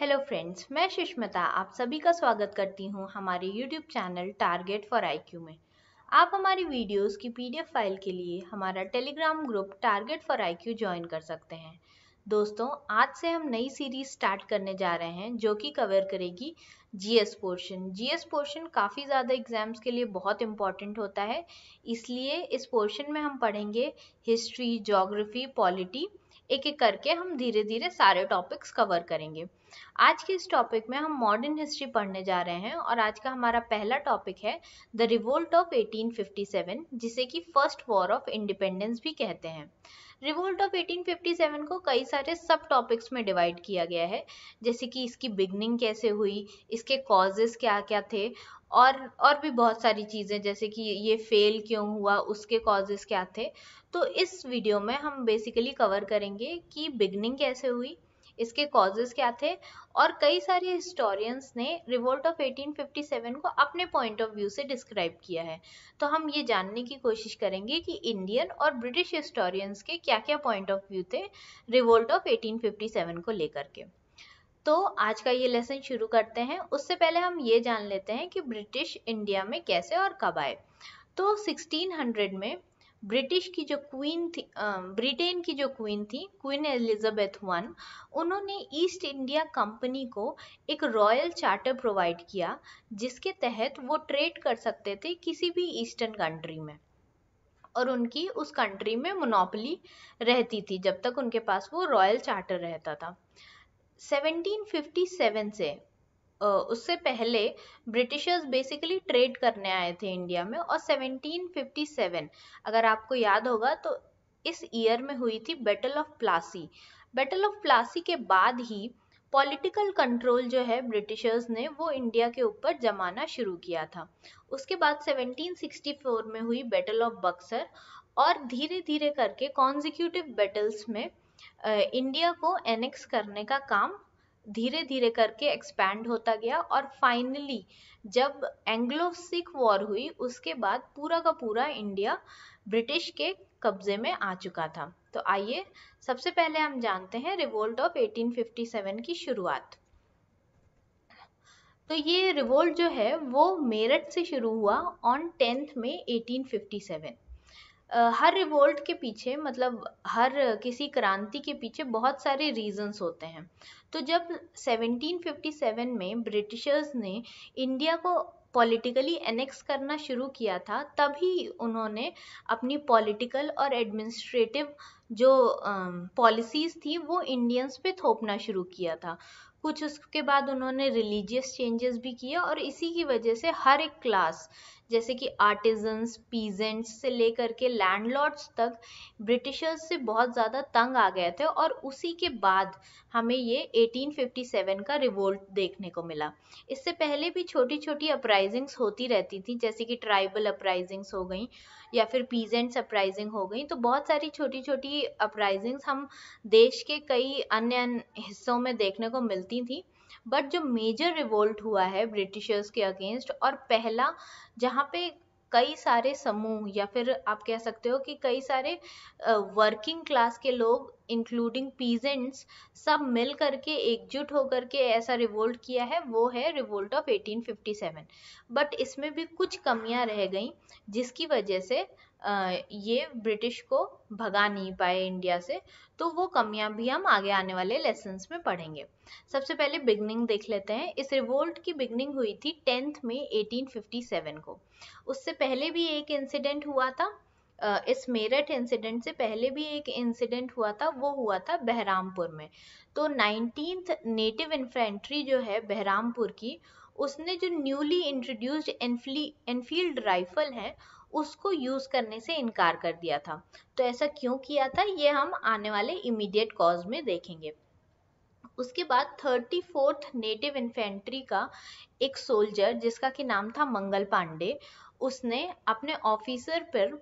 hello friends मैं सुष्मिता आप सभी का स्वागत करती हूं हमारे YouTube channel target for IQ में आप हमारी वीडियोस की पीडीएफ फाइल के लिए हमारा Telegram group target for IQ join कर सकते हैं दोस्तों आज से हम नई सीरीज स्टार्ट करने जा रहे हैं जो कि कवर करेगी जीएस पोर्शन जीएस पोर्शन काफ़ी ज़्यादा एग्जाम्स के लिए बहुत इम्पॉर्टेंट होता है इसलिए इस पोर्शन में हम पढ़ेंगे हिस्ट्री जोग्राफी पॉलिटी एक एक करके हम धीरे धीरे सारे टॉपिक्स कवर करेंगे आज के इस टॉपिक में हम मॉडर्न हिस्ट्री पढ़ने जा रहे हैं और आज का हमारा पहला टॉपिक है द रिवोल्ट ऑफ 1857 जिसे कि फर्स्ट वॉर ऑफ इंडिपेंडेंस भी कहते हैं रिवोल्ट ऑफ 1857 को कई सारे सब टॉपिक्स में डिवाइड किया गया है जैसे कि इसकी बिगनिंग कैसे हुई इसके कॉजेज क्या क्या थे और और भी बहुत सारी चीज़ें जैसे कि ये फेल क्यों हुआ उसके कॉजेज़ क्या थे तो इस वीडियो में हम बेसिकली कवर करेंगे कि बिगनिंग कैसे हुई इसके कॉजेस क्या थे और कई सारे हिस्टोरियंस ने रिवोल्ट ऑफ 1857 को अपने पॉइंट ऑफ व्यू से डिस्क्राइब किया है तो हम ये जानने की कोशिश करेंगे कि इंडियन और ब्रिटिश हिस्टोरियंस के क्या क्या पॉइंट ऑफ व्यू थे रिवोल्ट ऑफ 1857 को लेकर के तो आज का ये लेसन शुरू करते हैं उससे पहले हम ये जान लेते हैं कि ब्रिटिश इंडिया में कैसे और कब आए तो 1600 में ब्रिटिश की जो क्वीन थी ब्रिटेन की जो क्वीन थी क्वीन एलिजाबेथ वन उन्होंने ईस्ट इंडिया कंपनी को एक रॉयल चार्टर प्रोवाइड किया जिसके तहत वो ट्रेड कर सकते थे किसी भी ईस्टर्न कंट्री में और उनकी उस कंट्री में मोनोपली रहती थी जब तक उनके पास वो रॉयल चार्टर रहता था 1757 से उससे पहले ब्रिटिशर्स बेसिकली ट्रेड करने आए थे इंडिया में और 1757 अगर आपको याद होगा तो इस ईयर में हुई थी battle of Plassey battle of Plassey के बाद ही पॉलिटिकल कंट्रोल जो है ब्रिटिशर्स ने वो इंडिया के ऊपर जमाना शुरू किया था उसके बाद 1764 में हुई बैटल ऑफ बक्सर और धीरे धीरे करके कॉन्जिक्यूटिव बैटल्स में इंडिया को एनेक्स करने का काम धीरे धीरे करके एक्सपैंड होता गया और फाइनली जब एंग्लो सिख वॉर हुई उसके बाद पूरा का पूरा इंडिया ब्रिटिश के कब्जे में आ चुका था तो आइए सबसे पहले हम जानते हैं रिवोल्ट ऑफ 1857 की शुरुआत तो ये रिवोल्ट जो है वो मेरठ से शुरू हुआ ऑन टेंथ में 1857 हर रिवोल्ट के पीछे मतलब हर किसी क्रांति के पीछे बहुत सारे रीजंस होते हैं तो जब 1757 में ब्रिटिशर्स ने इंडिया को पॉलिटिकली एनेक्स करना शुरू किया था तभी उन्होंने अपनी पॉलिटिकल और एडमिनिस्ट्रेटिव जो पॉलिसीज़ थी वो इंडियंस पे थोपना शुरू किया था कुछ उसके बाद उन्होंने रिलीजियस चेंजेस भी किए और इसी की वजह से हर एक क्लास जैसे कि आर्टिजन्स पीजेंट्स से लेकर के लैंडलॉर्ड्स तक ब्रिटिशर्स से बहुत ज़्यादा तंग आ गए थे और उसी के बाद हमें ये 1857 का रिवोल्ट देखने को मिला इससे पहले भी छोटी छोटी अपराइजिंग्स होती रहती थी जैसे कि ट्राइबल अपराइजिंग्स हो गई या फिर पीजेंट्स अपराइजिंग हो गई तो बहुत सारी छोटी छोटी अपराइजिंग्स हम देश के कई अन्य हिस्सों में देखने को मिलती थी बट जो मेजर रिवोल्ट हुआ है ब्रिटिशर्स के अगेंस्ट और पहला जहाँ पे कई सारे समूह या फिर आप कह सकते हो कि कई सारे वर्किंग क्लास के लोग इंक्लूडिंग पीजेंट्स सब मिल करके एकजुट होकर के ऐसा रिवोल्ट किया है वो है रिवोल्ट ऑफ 1857 बट इसमें भी कुछ कमियां रह गई जिसकी वजह से ये ब्रिटिश को भगा नहीं पाए इंडिया से तो वो कमियां भी हम आगे आने वाले लेसन्स में पढ़ेंगे सबसे पहले बिगनिंग देख लेते हैं इस रिवोल्ट की बिगनिंग हुई थी टेंथ में 1857 को उससे पहले भी एक इंसिडेंट हुआ था इस मेरठ इंसिडेंट से पहले भी एक इंसिडेंट हुआ था वो हुआ था बहरामपुर में तो नाइनटीन नेटिव इन्फेंट्री जो है बहरामपुर की उसने जो न्यूली इंट्रोड्यूस्ड एनफील्ड राइफल है उसको यूज़ करने से इनकार कर दिया था तो ऐसा क्यों किया था ये हम आने वाले इमीडिएट कॉज में देखेंगे उसके बाद थर्टी फोर्थ नेटिव इन्फेंट्री का एक सोल्जर जिसका कि नाम था मंगल पांडे उसने अपने ऑफिसर पर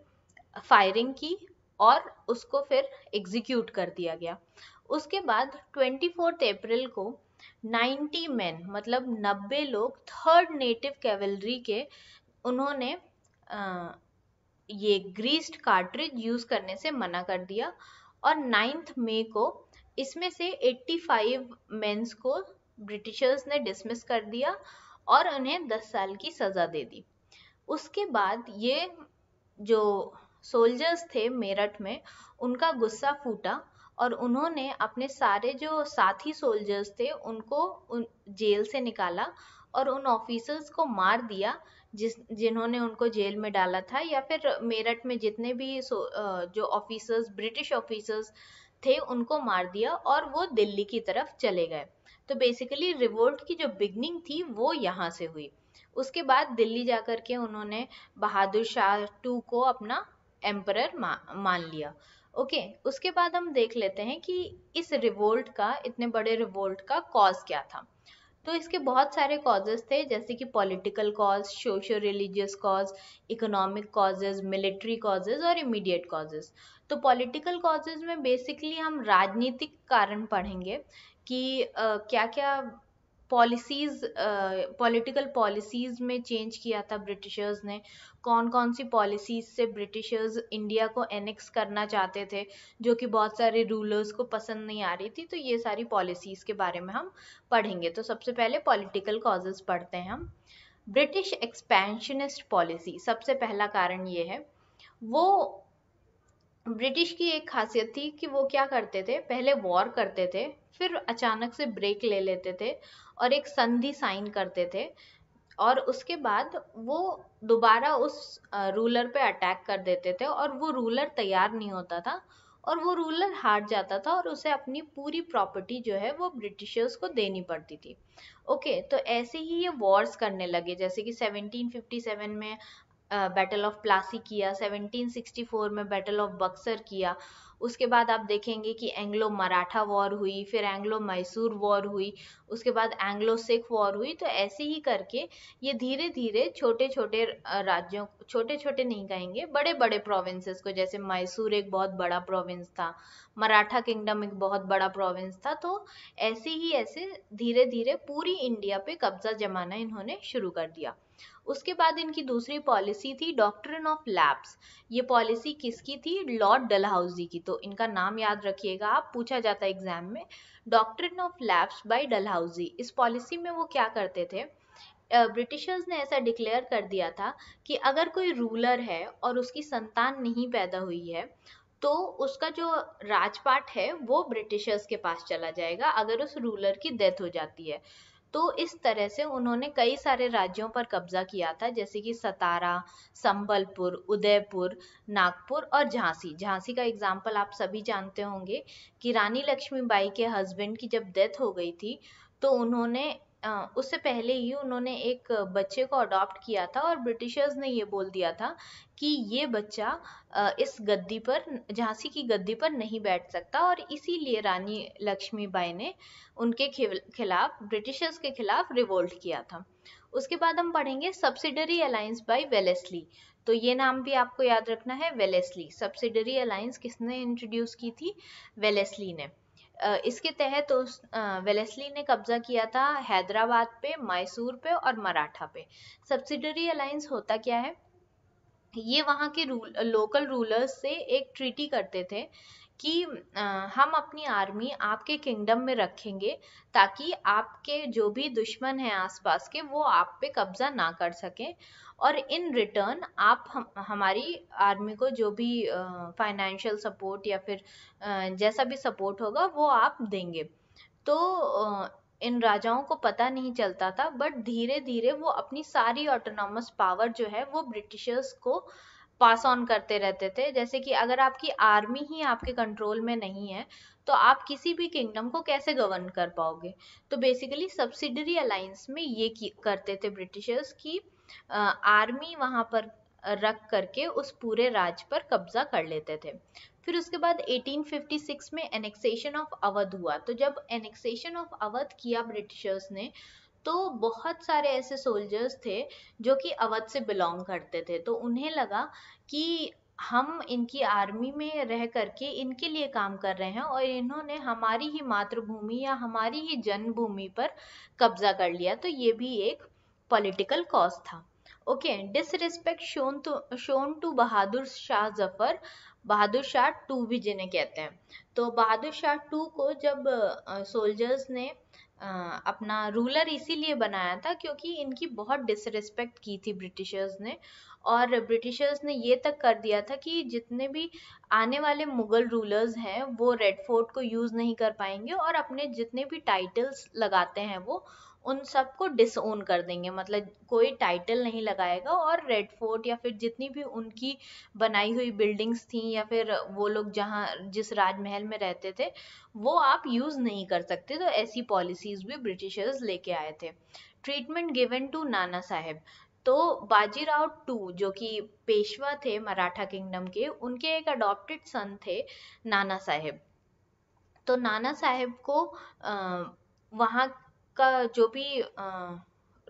फायरिंग की और उसको फिर एग्जीक्यूट कर दिया गया उसके बाद ट्वेंटी फोर्थ अप्रैल को 90 मैन मतलब 90 लोग थर्ड नेटिव कैवलरी के उन्होंने ये ग्रीस्ड कार्ट्रिज यूज करने से मना कर दिया और नाइन्थ मे को इसमें से 85 फाइव मेन्स को ब्रिटिशर्स ने डिसमिस कर दिया और उन्हें 10 साल की सज़ा दे दी उसके बाद ये जो सोल्जर्स थे मेरठ में उनका गुस्सा फूटा और उन्होंने अपने सारे जो साथी सोल्जर्स थे उनको उन जेल से निकाला और उन ऑफिसर्स को मार दिया जिस जिन्होंने उनको जेल में डाला था या फिर मेरठ में जितने भी जो ऑफिसर्स ब्रिटिश ऑफिसर्स थे उनको मार दिया और वो दिल्ली की तरफ चले गए तो बेसिकली रिवोल्ट की जो बिगनिंग थी वो यहाँ से हुई उसके बाद दिल्ली जाकर के उन्होंने बहादुर शाह टू को अपना एम्पर मान लिया ओके उसके बाद हम देख लेते हैं कि इस रिवोल्ट का इतने बड़े रिवोल्ट का कॉज क्या था तो इसके बहुत सारे कॉजेज़ थे जैसे कि political cause socio religious cause economic causes military causes और इमीडिएट कॉजेज़ तो पॉलिटिकल कॉजेज़ में बेसिकली हम राजनीतिक कारण पढ़ेंगे कि क्या क्या पॉलिसीज़ पॉलिटिकल पॉलिसीज़ में चेंज किया था ब्रिटिशर्स ने कौन कौन सी पॉलिसीज़ से ब्रिटिशर्स इंडिया को एनेक्स करना चाहते थे जो कि बहुत सारे रूलर्स को पसंद नहीं आ रही थी तो ये सारी पॉलिसीज़ के बारे में हम पढ़ेंगे तो सबसे पहले पॉलिटिकल कॉजेज़ पढ़ते हैं हम ब्रिटिश एक्सपेंशनिस्ट पॉलिसी सबसे पहला कारण ये है वो ब्रिटिश की एक खासियत थी कि वो क्या करते थे पहले वॉर करते थे फिर अचानक से ब्रेक ले लेते थे और एक संधि साइन करते थे और उसके बाद वो दोबारा उस रूलर पे अटैक कर देते थे और वो रूलर तैयार नहीं होता था और वो रूलर हार जाता था और उसे अपनी पूरी प्रॉपर्टी जो है वो ब्रिटिशर्स को देनी पड़ती थी ओके तो ऐसे ही ये वॉर्स करने लगे जैसे कि 1757 में बैटल ऑफ प्लासी किया 1764 में बैटल ऑफ बक्सर किया उसके बाद आप देखेंगे कि एंग्लो मराठा वॉर हुई फिर एंग्लो मैसूर वॉर हुई उसके बाद एंग्लो सिख वॉर हुई तो ऐसे ही करके ये धीरे धीरे छोटे छोटे राज्यों छोटे छोटे नहीं कहेंगे बड़े बड़े प्रोविंसेस को जैसे मैसूर एक बहुत बड़ा प्रोविंस था मराठा किंगडम एक बहुत बड़ा प्रोविंस था तो ऐसे ही ऐसे धीरे धीरे पूरी इंडिया पे कब्जा जमाना इन्होंने शुरू कर दिया उसके बाद इनकी दूसरी पॉलिसी थी डॉक्ट्रिन ऑफ लैब्स ये पॉलिसी किसकी थी लॉर्ड डलहाउजी की तो इनका नाम याद रखिएगा आप पूछा जाता है एग्जाम में doctrine of lapse by Dalhousie इस पॉलिसी में वो क्या करते थे ब्रिटिशर्स ने ऐसा डिक्लेयर कर दिया था कि अगर कोई रूलर है और उसकी संतान नहीं पैदा हुई है तो उसका जो राजपाट है वो ब्रिटिशर्स के पास चला जाएगा अगर उस रूलर की डेथ हो जाती है तो इस तरह से उन्होंने कई सारे राज्यों पर कब्जा किया था जैसे कि सतारा संबलपुर उदयपुर नागपुर और झांसी झांसी का एग्जाम्पल आप सभी जानते होंगे कि रानी लक्ष्मीबाई के हस्बैंड की जब डेथ हो गई थी तो उन्होंने उससे पहले ही उन्होंने एक बच्चे को अडॉप्ट किया था और ब्रिटिशर्स ने ये बोल दिया था कि ये बच्चा इस गद्दी पर झांसी की गद्दी पर नहीं बैठ सकता और इसीलिए रानी लक्ष्मीबाई ने उनके खिलाफ ब्रिटिशर्स के खिलाफ रिवोल्ट किया था उसके बाद हम पढ़ेंगे सब्सिडरी अलायंस बाय वेलेसली तो ये नाम भी आपको याद रखना है वेलेसली सब्सिडरी अलायंस किसने इंट्रोड्यूस की थी वेलेसली ने इसके तहत तो वेलेसली ने कब्जा किया था हैदराबाद पे मैसूर पे और मराठा पे सब्सिडरी अलायंस होता क्या है ये वहाँ के रूल लोकल रूलर्स से एक ट्रीटी करते थे कि हम अपनी आर्मी आपके किंगडम में रखेंगे ताकि आपके जो भी दुश्मन हैं आसपास के वो आप पे कब्जा ना कर सकें और इन रिटर्न आप हम हमारी आर्मी को जो भी फाइनेंशियल सपोर्ट या फिर जैसा भी सपोर्ट होगा वो आप देंगे तो इन राजाओं को पता नहीं चलता था बट धीरे धीरे वो अपनी सारी ऑटोनॉमस पावर जो है वो ब्रिटिशर्स को पास ऑन करते रहते थे जैसे कि अगर आपकी आर्मी ही आपके कंट्रोल में नहीं है तो आप किसी भी किंगडम को कैसे गवर्न कर पाओगे तो बेसिकली सब्सिडरी अलायंस में ये करते थे ब्रिटिशर्स की आर्मी वहाँ पर रख करके उस पूरे राज्य पर कब्जा कर लेते थे फिर उसके बाद 1856 में एनेक्सेशन ऑफ अवध हुआ तो जब एनेक्सेशन ऑफ अवध किया ब्रिटिशर्स ने तो बहुत सारे ऐसे सोल्जर्स थे जो कि अवध से बिलोंग करते थे तो उन्हें लगा कि हम इनकी आर्मी में रह करके इनके लिए काम कर रहे हैं और इन्होंने हमारी ही मातृभूमि या हमारी ही जन्मभूमि पर कब्जा कर लिया तो ये भी एक पॉलिटिकल कॉज था okay disrespect shown to shown to Bahadur Shah Zafar Bahadur Shah two भी जिन्हें कहते हैं तो बहादुर शाह टू को जब सोल्जर्स ने अपना रूलर इसीलिए बनाया था क्योंकि इनकी बहुत डिसरिस्पेक्ट की थी ब्रिटिशर्स ने और ब्रिटिशर्स ने ये तक कर दिया था कि जितने भी आने वाले मुगल रूलर्स हैं वो रेड फोर्ट को यूज़ नहीं कर पाएंगे और अपने जितने भी टाइटल्स लगाते हैं वो उन सबको डिसओन कर देंगे मतलब कोई टाइटल नहीं लगाएगा और रेड फोर्ट या फिर जितनी भी उनकी बनाई हुई बिल्डिंग्स थी या फिर वो लोग जहाँ जिस राजमहल में रहते थे वो आप यूज़ नहीं कर सकते तो ऐसी पॉलिसीज़ भी ब्रिटिशर्स लेके आए थे ट्रीटमेंट गिवन टू नाना साहेब तो बाजीराव टू जो कि पेशवा थे मराठा किंगडम के उनके एक अडॉप्टेड सन थे नाना साहेब तो नाना साहेब को वहाँ का जो भी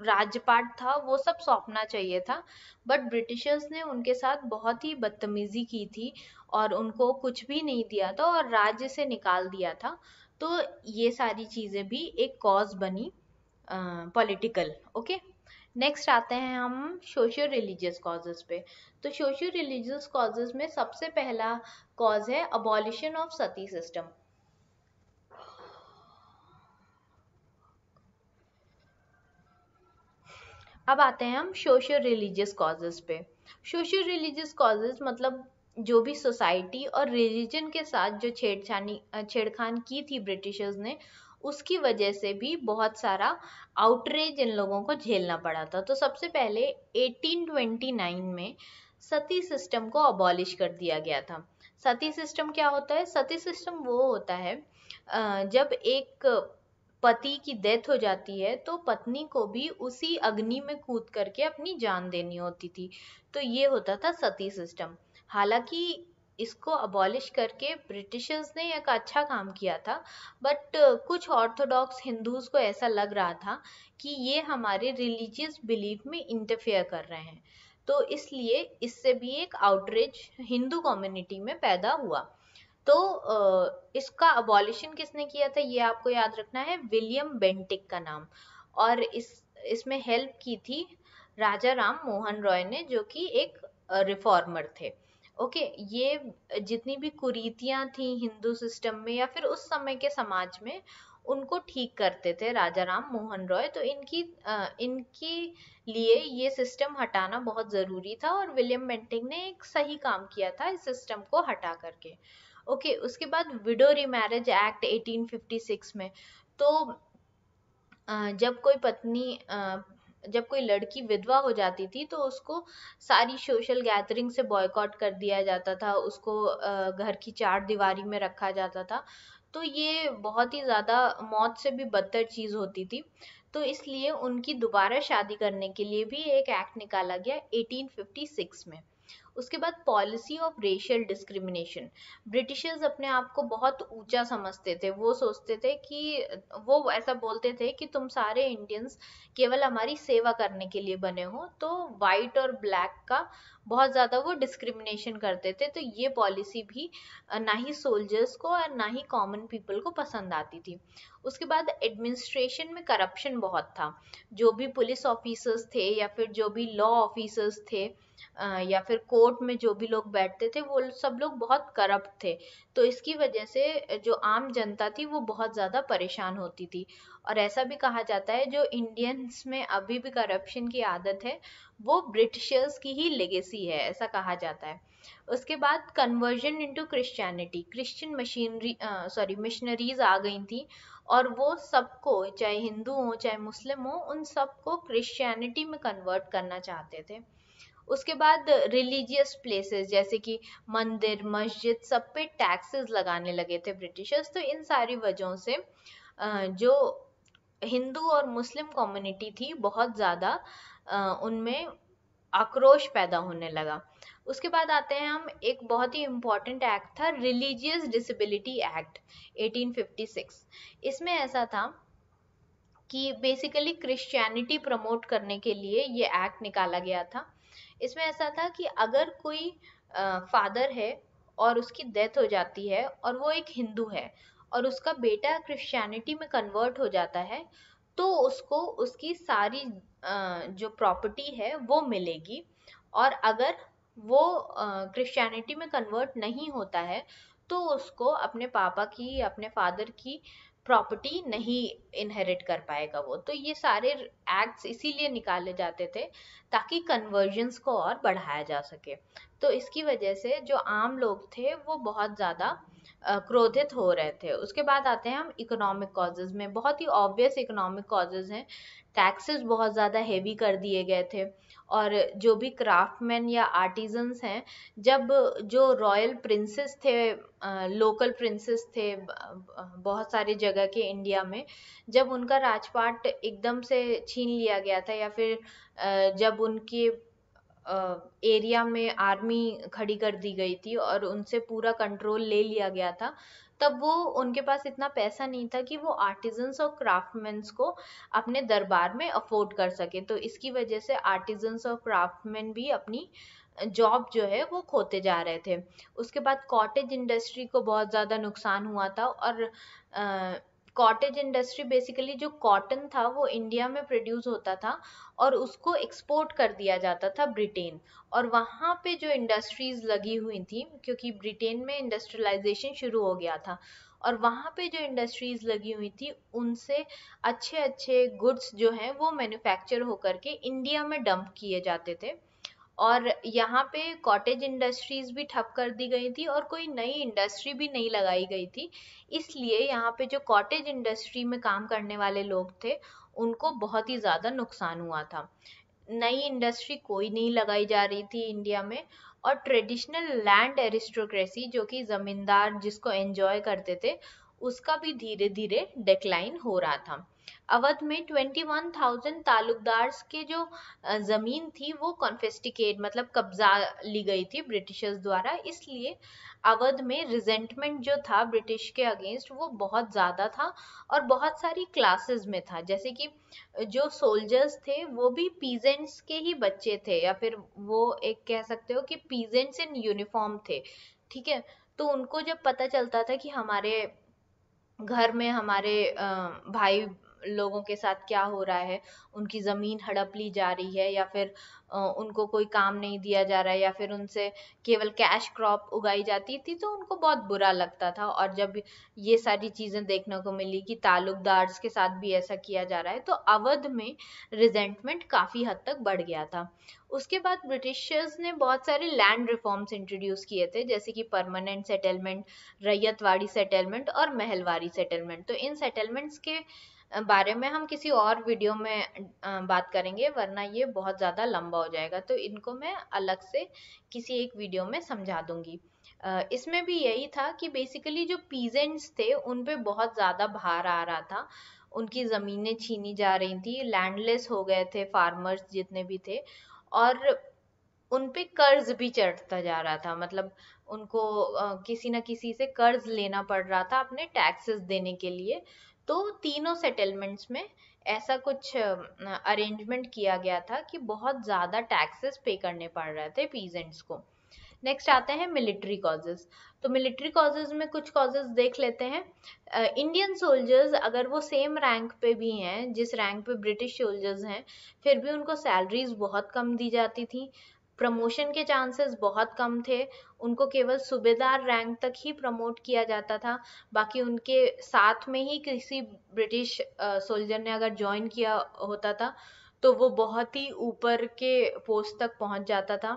राज्यपाट था वो सब सौंपना चाहिए था बट ब्रिटिशर्स ने उनके साथ बहुत ही बदतमीजी की थी और उनको कुछ भी नहीं दिया था और राज्य से निकाल दिया था तो ये सारी चीज़ें भी एक कॉज बनी पॉलिटिकल ओके नेक्स्ट आते हैं हम सोशल रिलीजियस कॉजेज पे तो सोशल रिलीजियस कॉजेज में सबसे पहला कॉज है अबॉलिशन ऑफ सती सिस्टम अब आते हैं हम सोशल रिलीजियस कॉजेज पे सोशल रिलीजियस कॉजेज मतलब जो भी सोसाइटी और रिलीजन के साथ जो छेड़छानी छेड़खानी की थी ब्रिटिशर्स ने उसकी वजह से भी बहुत सारा आउटरेज इन लोगों को झेलना पड़ा था तो सबसे पहले 1829 में सती सिस्टम को अबॉलिश कर दिया गया था सती सिस्टम क्या होता है सती सिस्टम वो होता है जब एक पति की डेथ हो जाती है तो पत्नी को भी उसी अग्नि में कूद करके अपनी जान देनी होती थी तो ये होता था सती सिस्टम हालांकि इसको अबॉलिश करके ब्रिटिशर्स ने एक अच्छा काम किया था बट कुछ ऑर्थोडॉक्स हिंदूज को ऐसा लग रहा था कि ये हमारे रिलीजियस बिलीफ में इंटरफेयर कर रहे हैं तो इसलिए इससे भी एक आउटरीच हिंदू कम्युनिटी में पैदा हुआ तो इसका अबॉलिशन किसने किया था ये आपको याद रखना है विलियम बेंटिक का नाम और इस इसमें हेल्प की थी राजा राम मोहन रॉय ने जो कि एक रिफॉर्मर थे ओके ये जितनी भी कुरीतियां थी हिंदू सिस्टम में या फिर उस समय के समाज में उनको ठीक करते थे राजा राम मोहन रॉय तो इनकी इनके लिए ये सिस्टम हटाना बहुत ज़रूरी था और विलियम बेंटिंग ने एक सही काम किया था इस सिस्टम को हटा करके ओके उसके बाद विडो रिमैरिज एक्ट 1856 में तो जब कोई पत्नी जब कोई लड़की विधवा हो जाती थी तो उसको सारी सोशल गैदरिंग से बॉयकॉट कर दिया जाता था उसको घर की चार दीवारी में रखा जाता था तो ये बहुत ही ज़्यादा मौत से भी बदतर चीज़ होती थी तो इसलिए उनकी दोबारा शादी करने के लिए भी एक एक्ट निकाला गया 1856 में उसके बाद policy of racial discrimination Britishers अपने आप को बहुत ऊंचा समझते थे वो सोचते थे कि वो ऐसा बोलते थे कि तुम सारे इंडियंस केवल हमारी सेवा करने के लिए बने हो तो वाइट और ब्लैक का बहुत ज़्यादा वो डिस्क्रिमिनेशन करते थे तो ये पॉलिसी भी ना ही सोल्जर्स को और ना ही कॉमन पीपल को पसंद आती थी उसके बाद एडमिनिस्ट्रेशन में करप्शन बहुत था जो भी पुलिस ऑफिसर्स थे या फिर जो भी लॉ ऑफिसर्स थे या फिर कोर्ट कोर्ट में जो भी लोग बैठते थे वो सब लोग बहुत करप्ट थे तो इसकी वजह से जो आम जनता थी वो बहुत ज़्यादा परेशान होती थी और ऐसा भी कहा जाता है जो इंडियंस में अभी भी करप्शन की आदत है वो ब्रिटिशर्स की ही लेगेसी है ऐसा कहा जाता है उसके बाद conversion into Christianity Christian machinery sorry missionaries आ गई थी और वो सबको चाहे हिंदू हो चाहे मुस्लिम हो उन सबको क्रिश्चियनिटी में कन्वर्ट करना चाहते थे उसके बाद रिलीजियस प्लेसेस जैसे कि मंदिर मस्जिद सब पे टैक्सेस लगाने लगे थे ब्रिटिशर्स तो इन सारी वजहों से जो हिंदू और मुस्लिम कम्युनिटी थी बहुत ज़्यादा उनमें आक्रोश पैदा होने लगा उसके बाद आते हैं हम एक बहुत ही इम्पॉर्टेंट एक्ट था रिलीजियस डिसेबिलिटी एक्ट 1856 इसमें ऐसा था कि बेसिकली क्रिश्चियनिटी प्रमोट करने के लिए ये एक्ट निकाला गया था इसमें ऐसा था कि अगर कोई फादर है और उसकी डेथ हो जाती है और वो एक हिंदू है और उसका बेटा क्रिश्चियनिटी में कन्वर्ट हो जाता है तो उसको उसकी सारी जो प्रॉपर्टी है वो मिलेगी और अगर वो क्रिश्चियनिटी में कन्वर्ट नहीं होता है तो उसको अपने पापा की अपने फादर की प्रॉपर्टी नहीं इनहेरिट कर पाएगा वो तो ये सारे एक्ट्स इसीलिए निकाले जाते थे ताकि कन्वर्जन्स को और बढ़ाया जा सके तो इसकी वजह से जो आम लोग थे वो बहुत ज़्यादा क्रोधित हो रहे थे उसके बाद आते हैं हम इकोनॉमिक कॉजेज में बहुत ही ऑब्वियस इकोनॉमिक कॉजेज हैं टैक्सेस बहुत ज़्यादा हेवी कर दिए गए थे और जो भी क्राफ्टमैन या आर्टिजन्स हैं जब जो रॉयल प्रिंसेस थे लोकल प्रिंसेस थे बहुत सारी जगह के इंडिया में जब उनका राजपाट एकदम से छीन लिया गया था या फिर जब उनके एरिया में आर्मी खड़ी कर दी गई थी और उनसे पूरा कंट्रोल ले लिया गया था तब वो उनके पास इतना पैसा नहीं था कि वो आर्टिजन्स और क्राफ्टमैन्स को अपने दरबार में अफोर्ड कर सके तो इसकी वजह से आर्टिजन्स और क्राफ्टमैन भी अपनी जॉब जो है वो खोते जा रहे थे उसके बाद कॉटेज इंडस्ट्री को बहुत ज़्यादा नुकसान हुआ था और आ, कॉटेज इंडस्ट्री बेसिकली जो कॉटन था वो इंडिया में प्रोड्यूस होता था और उसको एक्सपोर्ट कर दिया जाता था ब्रिटेन और वहाँ पे जो इंडस्ट्रीज लगी हुई थी क्योंकि ब्रिटेन में इंडस्ट्रियलाइजेशन शुरू हो गया था और वहाँ पे जो इंडस्ट्रीज लगी हुई थी उनसे अच्छे अच्छे गुड्स जो हैं वो मैन्युफैक्चर होकर के इंडिया में डंप किए जाते थे और यहाँ पे कॉटेज इंडस्ट्रीज भी ठप कर दी गई थी और कोई नई इंडस्ट्री भी नहीं लगाई गई थी इसलिए यहाँ पे जो कॉटेज इंडस्ट्री में काम करने वाले लोग थे उनको बहुत ही ज़्यादा नुकसान हुआ था नई इंडस्ट्री कोई नहीं लगाई जा रही थी इंडिया में और ट्रेडिशनल लैंड एरिस्टोक्रेसी जो कि ज़मींदार जिसको एंजॉय करते थे उसका भी धीरे धीरे डिक्लाइन हो रहा था अवध में 21,000 तालुकदार के जो जमीन थी वो कॉन्फेस्टिकेट मतलब कब्जा ली गई थी ब्रिटिशर्स द्वारा इसलिए अवध में रिजेंटमेंट जो था ब्रिटिश के अगेंस्ट वो बहुत ज़्यादा था और बहुत सारी क्लासेस में था जैसे कि जो सोल्जर्स थे वो भी पीजेंट्स के ही बच्चे थे या फिर वो एक कह सकते हो कि पीजेंट्स इन यूनिफॉर्म थे ठीक है तो उनको जब पता चलता था कि हमारे घर में हमारे भाई लोगों के साथ क्या हो रहा है उनकी ज़मीन हड़प ली जा रही है या फिर उनको कोई काम नहीं दिया जा रहा है या फिर उनसे केवल कैश क्रॉप उगाई जाती थी तो उनको बहुत बुरा लगता था और जब ये सारी चीज़ें देखने को मिली कि ताल्लुकदार्स के साथ भी ऐसा किया जा रहा है तो अवध में रिजेंटमेंट काफ़ी हद तक बढ़ गया था उसके बाद ब्रिटिशर्स ने बहुत सारे लैंड रिफॉर्म्स इंट्रोड्यूस किए थे जैसे कि परमानेंट सेटलमेंट रैयतवाड़ी सेटलमेंट और महलवाड़ी सेटलमेंट तो इन सेटलमेंट्स के बारे में हम किसी और वीडियो में बात करेंगे वरना ये बहुत ज़्यादा लंबा हो जाएगा तो इनको मैं अलग से किसी एक वीडियो में समझा दूंगी इसमें भी यही था कि बेसिकली जो पीजेंट्स थे उन पर बहुत ज़्यादा भार आ रहा था उनकी ज़मीनें छीनी जा रही थी लैंडलेस हो गए थे फार्मर्स जितने भी थे और उन पे कर्ज भी चढ़ता जा रहा था मतलब उनको किसी ना किसी से कर्ज लेना पड़ रहा था अपने टैक्सेस देने के लिए तो तीनों सेटलमेंट्स में ऐसा कुछ अरेंजमेंट किया गया था कि बहुत ज़्यादा टैक्सेस पे करने पड़ रहे थे पीजेंट्स को नेक्स्ट आते हैं मिलिट्री कॉजेज तो मिलिट्री कॉजेज में कुछ कॉजेज देख लेते हैं इंडियन सोल्जर्स अगर वो सेम रैंक पे भी हैं जिस रैंक पे ब्रिटिश सोल्जर्स हैं फिर भी उनको सैलरीज बहुत कम दी जाती थी प्रमोशन के चांसेस बहुत कम थे उनको केवल सूबेदार रैंक तक ही प्रमोट किया जाता था बाकी उनके साथ में ही किसी ब्रिटिश सोल्जर ने अगर ज्वाइन किया होता था तो वो बहुत ही ऊपर के पोस्ट तक पहुंच जाता था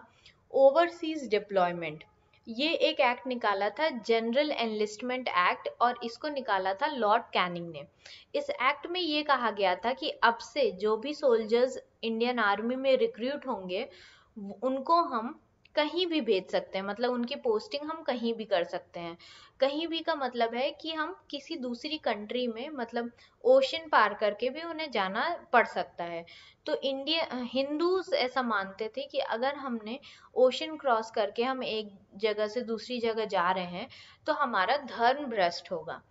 ओवरसीज डिप्लॉयमेंट ये एक एक्ट निकाला था जनरल एनलिस्टमेंट एक्ट और इसको निकाला था लॉर्ड कैनिंग ने इस एक्ट में ये कहा गया था कि अब से जो भी सोल्जर्स इंडियन आर्मी में रिक्रूट होंगे उनको हम कहीं भी भेज सकते हैं मतलब उनकी पोस्टिंग हम कहीं भी कर सकते हैं कहीं भी का मतलब है कि हम किसी दूसरी कंट्री में मतलब ओशन पार करके भी उन्हें जाना पड़ सकता है तो इंडिया हिंदूज ऐसा मानते थे कि अगर हमने ओशन क्रॉस करके हम एक जगह से दूसरी जगह जा रहे हैं तो हमारा धर्म भ्रष्ट होगा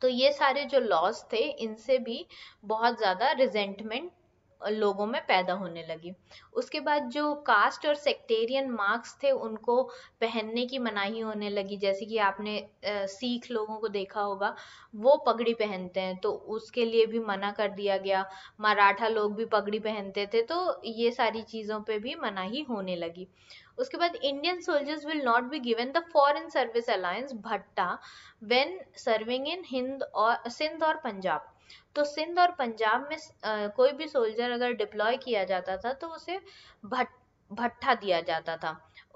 तो ये सारे जो लॉज थे इनसे भी बहुत ज़्यादा रिजेंटमेंट लोगों में पैदा होने लगी उसके बाद जो कास्ट और सेक्टेरियन मार्क्स थे उनको पहनने की मनाही होने लगी जैसे कि आपने सिख लोगों को देखा होगा वो पगड़ी पहनते हैं तो उसके लिए भी मना कर दिया गया मराठा लोग भी पगड़ी पहनते थे तो ये सारी चीज़ों पे भी मनाही होने लगी उसके बाद Indian soldiers will not be given the foreign service allowance भट्टा व्हेन सर्विंग इन हिंद और सिंध और पंजाब तो सिंध और पंजाब में कोई भी सोल्जर अगर डिप्लॉय किया जाता था तो उसे भट भट्टा दिया जाता था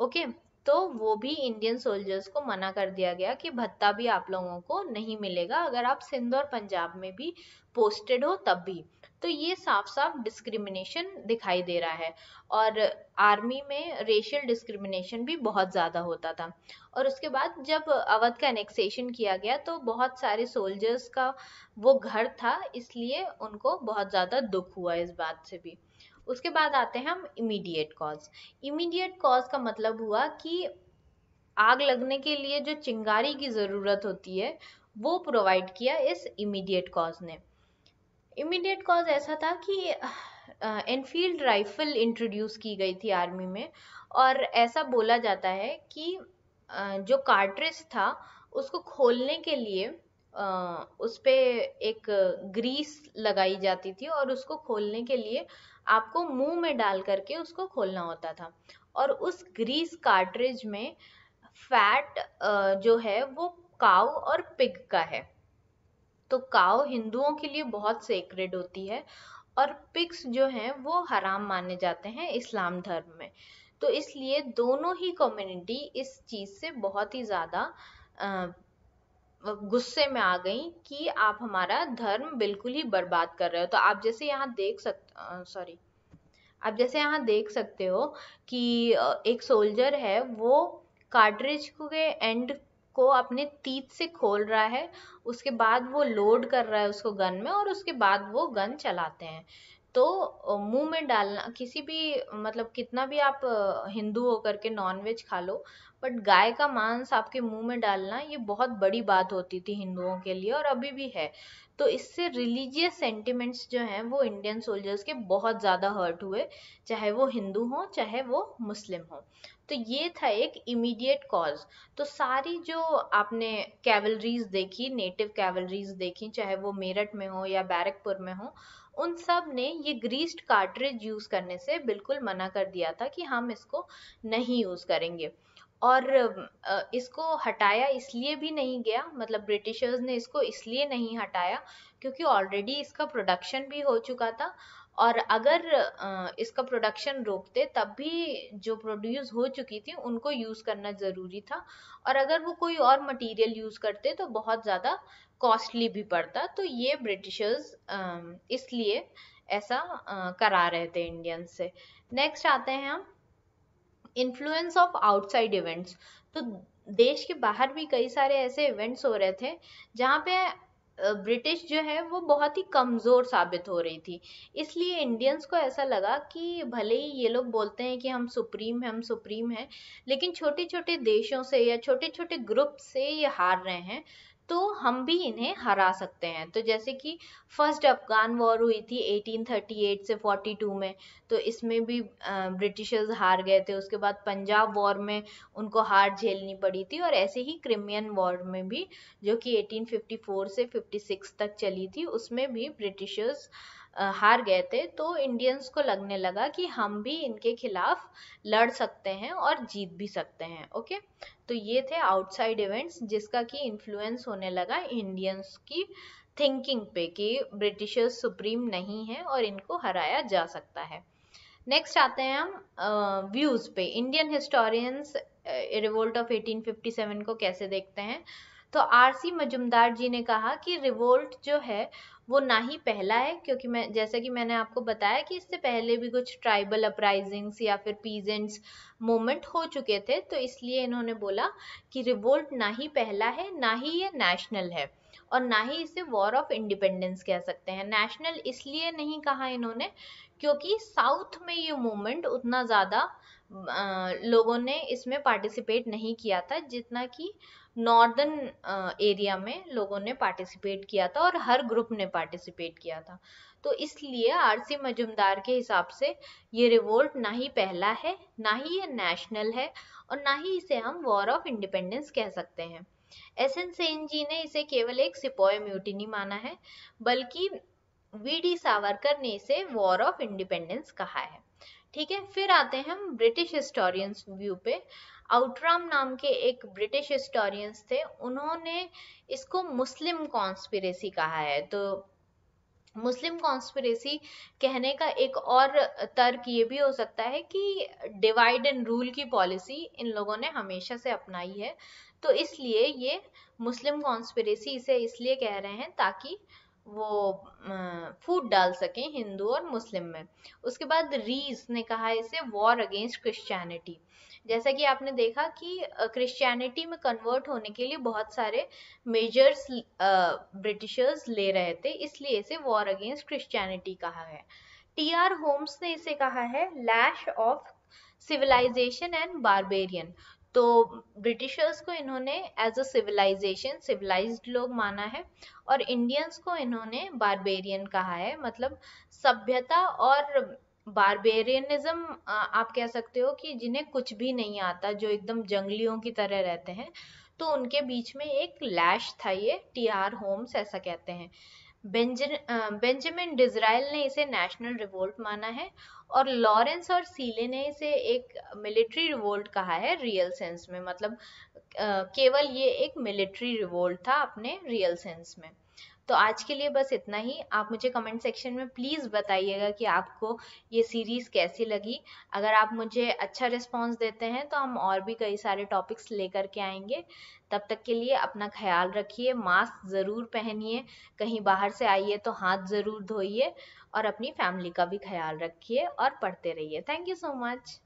ओके तो वो भी इंडियन सोल्जर्स को मना कर दिया गया कि भत्ता भी आप लोगों को नहीं मिलेगा अगर आप सिंध और पंजाब में भी पोस्टेड हो तब भी तो ये साफ साफ डिस्क्रिमिनेशन दिखाई दे रहा है और आर्मी में रेशियल डिस्क्रिमिनेशन भी बहुत ज़्यादा होता था और उसके बाद जब अवध का एनेक्सेशन किया गया तो बहुत सारे सोल्जर्स का वो घर था इसलिए उनको बहुत ज़्यादा दुख हुआ इस बात से भी उसके बाद आते हैं हम इमीडिएट कॉज इमीडिएट कॉज का मतलब हुआ कि आग लगने के लिए जो चिंगारी की ज़रूरत होती है वो प्रोवाइड किया इस इमीडिएट कॉज ने इमीडिएट कॉज ऐसा था कि एनफील्ड राइफल इंट्रोड्यूस की गई थी आर्मी में और ऐसा बोला जाता है कि जो कार्ट्रिज था उसको खोलने के लिए उस पर एक ग्रीस लगाई जाती थी और उसको खोलने के लिए आपको मुंह में डाल करके उसको खोलना होता था और उस ग्रीस कार्ट्रिज में फैट जो है वो काव और पिग का है तो काव हिंदुओं के लिए बहुत सेक्रेड होती है और पिक्स जो हैं वो हराम माने जाते हैं इस्लाम धर्म में तो इसलिए दोनों ही कम्युनिटी इस चीज़ से बहुत ही ज़्यादा गुस्से में आ गई कि आप हमारा धर्म बिल्कुल ही बर्बाद कर रहे हो तो आप जैसे यहाँ देख सकते सॉरी आप जैसे यहाँ देख सकते हो कि एक सोल्जर है वो कार्ट्रिज के एंड को अपने तीत से खोल रहा है उसके बाद वो लोड कर रहा है उसको गन में और उसके बाद वो गन चलाते हैं तो मुंह में डालना किसी भी मतलब कितना भी आप हिंदू होकर के नॉनवेज खा लो बट गाय का मांस आपके मुंह में डालना ये बहुत बड़ी बात होती थी हिंदुओं के लिए और अभी भी है तो इससे रिलीजियस सेंटिमेंट्स जो हैं वो इंडियन सोल्जर्स के बहुत ज़्यादा हर्ट हुए चाहे वो हिंदू हो चाहे वो मुस्लिम हो तो ये था एक इमीडिएट कॉज तो सारी जो आपने कैवलरीज देखी नेटिव कैवलरीज देखी चाहे वो मेरठ में हो या बैरकपुर में हो उन सब ने ये ग्रीस्ड कार्ट्रिज यूज़ करने से बिल्कुल मना कर दिया था कि हम इसको नहीं यूज़ करेंगे और इसको हटाया इसलिए भी नहीं गया मतलब ब्रिटिशर्स ने इसको इसलिए नहीं हटाया क्योंकि ऑलरेडी इसका प्रोडक्शन भी हो चुका था और अगर इसका प्रोडक्शन रोकते तब भी जो प्रोड्यूस हो चुकी थी उनको यूज़ करना ज़रूरी था और अगर वो कोई और मटेरियल यूज़ करते तो बहुत ज़्यादा कॉस्टली भी पड़ता तो ये ब्रिटिशर्स इसलिए ऐसा करा रहे थे इंडियंस से नेक्स्ट आते हैं हम इन्फ्लुएंस ऑफ आउटसाइड इवेंट्स तो देश के बाहर भी कई सारे ऐसे इवेंट्स हो रहे थे जहाँ पे ब्रिटिश जो है वो बहुत ही कमज़ोर साबित हो रही थी इसलिए इंडियंस को ऐसा लगा कि भले ही ये लोग बोलते हैं कि हम सुप्रीम हैं हम सुप्रीम हैं लेकिन छोटे छोटे देशों से या छोटे छोटे ग्रुप से ये हार रहे हैं तो हम भी इन्हें हरा सकते हैं तो जैसे कि फर्स्ट अफगान वॉर हुई थी 1838 से 42 में तो इसमें भी ब्रिटिशर्स हार गए थे उसके बाद पंजाब वॉर में उनको हार झेलनी पड़ी थी और ऐसे ही क्रिमियन वॉर में भी जो कि 1854 से 56 तक चली थी उसमें भी ब्रिटिशर्स हार गए थे तो इंडियंस को लगने लगा कि हम भी इनके खिलाफ लड़ सकते हैं और जीत भी सकते हैं ओके तो ये थे आउटसाइड इवेंट्स जिसका कि इन्फ्लुएंस होने लगा इंडियंस की थिंकिंग पे कि ब्रिटिशर्स सुप्रीम नहीं है और इनको हराया जा सकता है नेक्स्ट आते हैं हम व्यूज़ पे इंडियन हिस्टोरियंस रिवोल्ट ऑफ 1857 को कैसे देखते हैं तो आरसी मजुमदार जी ने कहा कि रिवोल्ट जो है वो ना ही पहला है क्योंकि मैं जैसा कि मैंने आपको बताया कि इससे पहले भी कुछ ट्राइबल अपराइजिंग्स या फिर पीजेंट्स मोमेंट हो चुके थे तो इसलिए इन्होंने बोला कि रिवोल्ट ना ही पहला है ना ही ये नेशनल है और ना ही इसे वॉर ऑफ इंडिपेंडेंस कह सकते हैं नेशनल इसलिए नहीं कहा इन्होंने क्योंकि साउथ में ये मोमेंट उतना ज़्यादा लोगों ने इसमें पार्टिसिपेट नहीं किया था जितना कि नॉर्दर्न एरिया में लोगों ने पार्टिसिपेट किया था और हर ग्रुप ने पार्टिसिपेट किया था तो इसलिए आरसी मजुमदार के हिसाब से ये रिवोल्ट ना ही पहला है ना ही ये नेशनल है और ना ही इसे हम वॉर ऑफ इंडिपेंडेंस कह सकते हैं एस एन सेन जी ने इसे केवल एक सिपोय म्यूटिनी माना है बल्कि वी डी सावरकर ने इसे वॉर ऑफ इंडिपेंडेंस कहा है ठीक है फिर आते हैं हम ब्रिटिश हिस्टोरियंस व्यू पे आउटराम नाम के एक ब्रिटिश हिस्टोरियंस थे उन्होंने इसको मुस्लिम कॉन्स्पिरेसी कहा है तो मुस्लिम कॉन्स्पिरेसी कहने का एक और तर्क ये भी हो सकता है कि डिवाइड एंड रूल की पॉलिसी इन लोगों ने हमेशा से अपनाई है तो इसलिए ये मुस्लिम कॉन्स्पिरेसी इसे इसलिए कह रहे हैं ताकि वो फूट डाल सकें हिंदू और मुस्लिम में उसके बाद रीस ने कहा इसे वॉर अगेंस्ट क्रिश्चियनिटी जैसा कि आपने देखा कि क्रिश्चियनिटी में कन्वर्ट होने के लिए बहुत सारे मेजर्स ब्रिटिशर्स ले रहे थे इसलिए इसे वॉर अगेंस्ट क्रिश्चियनिटी कहा है टी आर होम्स ने इसे कहा है clash of civilization and barbarian तो ब्रिटिशर्स को इन्होंने एज अ सिविलाइजेशन सिविलाइज्ड लोग माना है और इंडियंस को इन्होंने बारबेरियन कहा है मतलब सभ्यता और बारबेरियनिज्म आप कह सकते हो कि जिन्हें कुछ भी नहीं आता जो एकदम जंगलियों की तरह रहते हैं तो उनके बीच में एक लैश था ये टी आर होम्स ऐसा कहते हैं बेंजामिन डिजराइल ने इसे नेशनल रिवोल्ट माना है और लॉरेंस और सीले ने इसे एक मिलिट्री रिवोल्ट कहा है रियल सेंस में मतलब केवल ये एक मिलिट्री रिवोल्ट था अपने रियल सेंस में तो आज के लिए बस इतना ही आप मुझे कमेंट सेक्शन में प्लीज़ बताइएगा कि आपको ये सीरीज़ कैसी लगी अगर आप मुझे अच्छा रिस्पॉन्स देते हैं तो हम और भी कई सारे टॉपिक्स लेकर के आएंगे तब तक के लिए अपना ख्याल रखिए मास्क ज़रूर पहनिए कहीं बाहर से आइए तो हाथ ज़रूर धोइए और अपनी फैमिली का भी ख्याल रखिए और पढ़ते रहिए थैंक यू सो मच